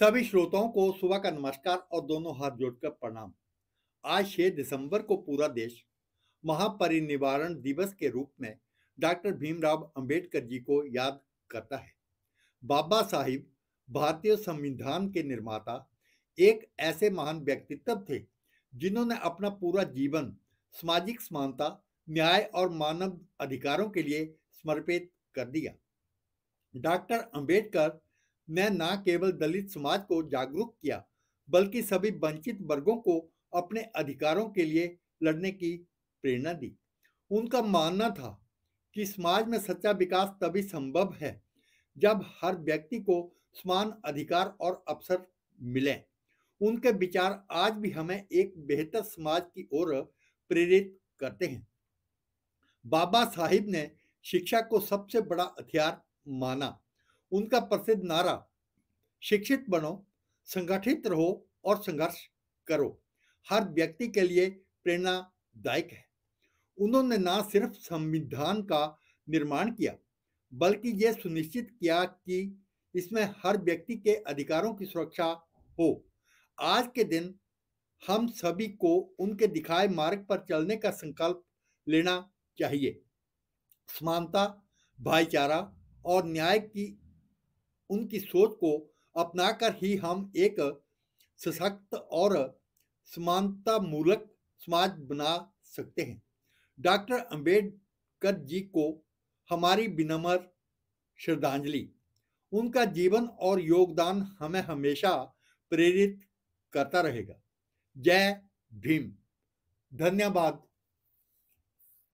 सभी श्रोताओं को सुबह का नमस्कार और दोनों हाथ जोड़कर प्रणाम आज छह दिसंबर को पूरा देश महापरिनिवारण दिवस के रूप में डॉक्टर भीमराव अंबेडकर जी को याद करता है बाबा साहिब भारतीय संविधान के निर्माता एक ऐसे महान व्यक्तित्व थे जिन्होंने अपना पूरा जीवन सामाजिक समानता न्याय और मानव अधिकारों के लिए समर्पित कर दिया डॉक्टर अंबेडकर ने न केवल दलित समाज को जागरूक किया बल्कि सभी वंचित वर्गों को अपने अधिकारों के लिए लड़ने की प्रेरणा दी उनका मानना था कि समाज में सच्चा विकास तभी संभव है जब हर व्यक्ति को समान अधिकार और अवसर मिले उनके विचार आज भी हमें एक बेहतर समाज की ओर प्रेरित करते हैं बाबा साहिब ने शिक्षा को सबसे बड़ा हथियार माना उनका प्रसिद्ध नारा शिक्षित बनो संगठित रहो और संघर्ष करो हर व्यक्ति के लिए प्रेरणादायक है उन्होंने न सिर्फ संविधान का निर्माण किया बल्कि यह सुनिश्चित किया कि इसमें हर व्यक्ति के अधिकारों की सुरक्षा हो आज के दिन हम सभी को उनके दिखाए मार्ग पर चलने का संकल्प लेना चाहिए समानता भाईचारा और न्याय की उनकी सोच को अपनाकर ही हम एक सशक्त और समानता मूलक समाज बना सकते हैं डॉक्टर अंबेडकर जी को हमारी विनम्र श्रद्धांजलि उनका जीवन और योगदान हमें हमेशा प्रेरित करता रहेगा जय भीम धन्यवाद